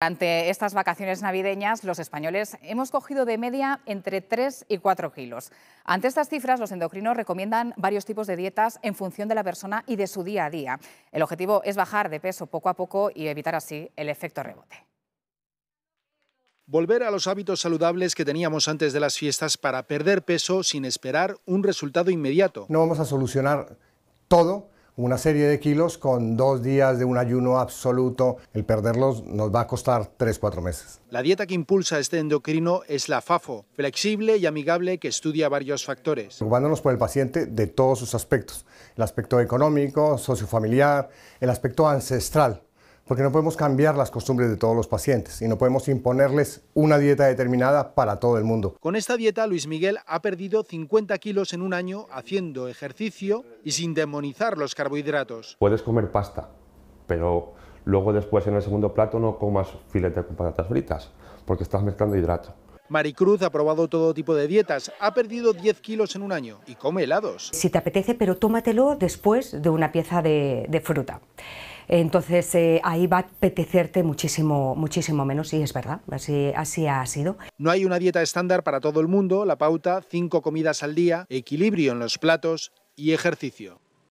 Durante estas vacaciones navideñas, los españoles hemos cogido de media entre 3 y 4 kilos. Ante estas cifras, los endocrinos recomiendan varios tipos de dietas en función de la persona y de su día a día. El objetivo es bajar de peso poco a poco y evitar así el efecto rebote. Volver a los hábitos saludables que teníamos antes de las fiestas para perder peso sin esperar un resultado inmediato. No vamos a solucionar todo una serie de kilos con dos días de un ayuno absoluto. El perderlos nos va a costar tres, cuatro meses. La dieta que impulsa este endocrino es la FAFO, flexible y amigable que estudia varios factores. Preocupándonos por el paciente de todos sus aspectos, el aspecto económico, sociofamiliar, el aspecto ancestral porque no podemos cambiar las costumbres de todos los pacientes y no podemos imponerles una dieta determinada para todo el mundo. Con esta dieta, Luis Miguel ha perdido 50 kilos en un año haciendo ejercicio y sin demonizar los carbohidratos. Puedes comer pasta, pero luego después en el segundo plato no comas filete con patatas fritas, porque estás mezclando hidrato. Maricruz ha probado todo tipo de dietas, ha perdido 10 kilos en un año y come helados. Si te apetece, pero tómatelo después de una pieza de, de fruta. Entonces eh, ahí va a apetecerte muchísimo, muchísimo menos, y es verdad, así, así ha sido. No hay una dieta estándar para todo el mundo, la pauta, cinco comidas al día, equilibrio en los platos y ejercicio.